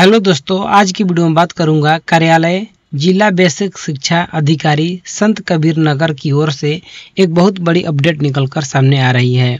hello दोस्तों आज की वीडियो में बात करूंगा कार्यालय जिला बेसिक शिक्षा अधिकारी संत कबीर नगर की ओर से एक बहुत बड़ी अपडेट निकलकर सामने आ रही है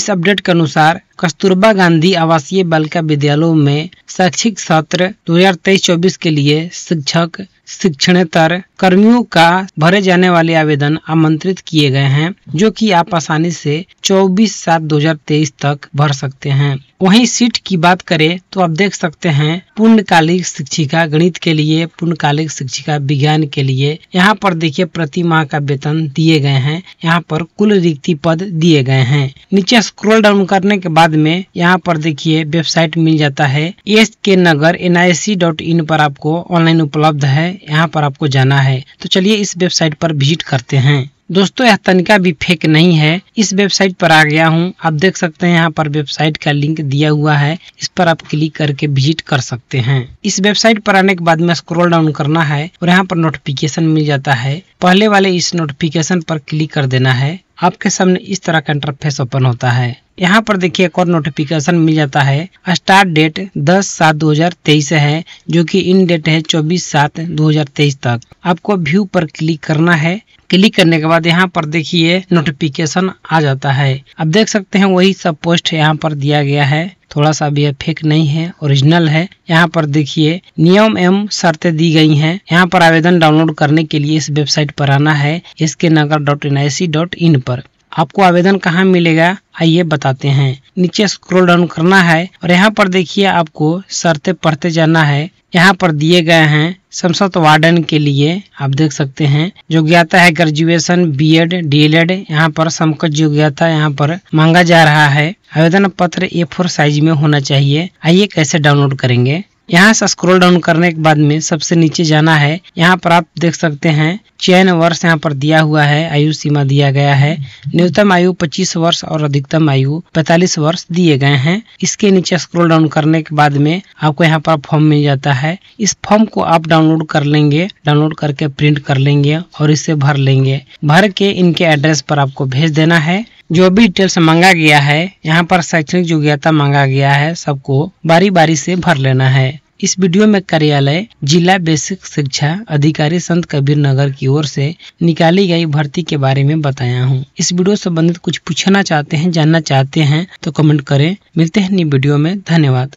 इस अपडेट के अनुसार कस्तूरबा गांधी आवासीय बालिका विद्यालयों में शैक्षिक सत्र 2023-24 के लिए शिक्षक शिक्षणतर कर्मियों का भरे जाने वाले आवेदन आमंत्रित किए गए हैं जो कि आप आसानी से 24 सात 2023 तक भर सकते हैं वहीं सीट की बात करें तो आप देख सकते हैं पूर्णकालिक शिक्षिका गणित के लिए पूर्णकालिक शिक्षिका विज्ञान के लिए यहाँ पर देखिए प्रति माह का वेतन दिए गए हैं यहाँ पर कुल रिक्ति पद दिए गए हैं नीचे स्क्रोल डाउन करने के बाद बाद में यहाँ पर देखिए वेबसाइट मिल जाता है एस के नगर N I C dot in पर आपको ऑनलाइन उपलब्ध है यहाँ पर आपको जाना है तो चलिए इस वेबसाइट पर विजिट करते हैं दोस्तों यह तनिका भी फेक नहीं है इस वेबसाइट पर आ गया हूँ आप देख सकते हैं यहाँ पर वेबसाइट का लिंक दिया हुआ है इस पर आप क्लिक करके विजिट कर सकते हैं इस वेबसाइट पर आने के बाद में स्क्रॉल डाउन करना है और यहाँ पर नोटिफिकेशन मिल जाता है पहले वाले इस नोटिफिकेशन पर क्लिक कर देना है आपके सामने इस तरह का इंटरफेस ओपन होता है यहाँ पर देखिए एक और नोटिफिकेशन मिल जाता है स्टार्ट डेट 10 सात 2023 है जो कि इन डेट है 24 सात 2023 तक आपको व्यू पर क्लिक करना है क्लिक करने के बाद यहाँ पर देखिए नोटिफिकेशन आ जाता है आप देख सकते हैं वही सब पोस्ट यहाँ पर दिया गया है थोड़ा सा भी फेक नहीं है ओरिजिनल है यहाँ पर देखिए नियम एवं शर्तें दी गई हैं यहाँ पर आवेदन डाउनलोड करने के लिए इस वेबसाइट पर आना है इसके नगर dot N I C dot in पर आपको आवेदन कहाँ मिलेगा आइए बताते हैं नीचे स्क्रॉल डाउन करना है और यहाँ पर देखिए आपको शर्तें पढ़ते जाना है यहाँ पर दिए गए हैं संसद वार्डन के लिए आप देख सकते हैं योग्यता है ग्रेजुएशन बीएड डीएलएड यहाँ पर समकक्ष योग्यता यहाँ पर मांगा जा रहा है आवेदन पत्र ए फोर साइज में होना चाहिए आइए कैसे डाउनलोड करेंगे यहाँ से स्क्रॉल डाउन करने के बाद में सबसे नीचे जाना है यहाँ पर आप देख सकते हैं चयन वर्ष यहाँ पर दिया हुआ है आयु सीमा दिया गया है न्यूनतम आयु 25 वर्ष और अधिकतम आयु 45 वर्ष दिए गए हैं इसके नीचे स्क्रॉल डाउन करने के बाद में आपको यहाँ पर फॉर्म मिल जाता है इस फॉर्म को आप डाउनलोड कर लेंगे डाउनलोड करके प्रिंट कर लेंगे और इसे भर लेंगे भर के इनके एड्रेस पर आपको भेज देना है जो भी डिटेल्स मांगा गया है यहाँ पर शैक्षणिक योग्यता मांगा गया है सबको बारी बारी से भर लेना है इस वीडियो में कार्यालय जिला बेसिक शिक्षा अधिकारी संत कबीर नगर की ओर से निकाली गई भर्ती के बारे में बताया हूँ इस वीडियो संबंधित कुछ पूछना चाहते हैं जानना चाहते हैं तो कमेंट करें मिलते हैं नई वीडियो में धन्यवाद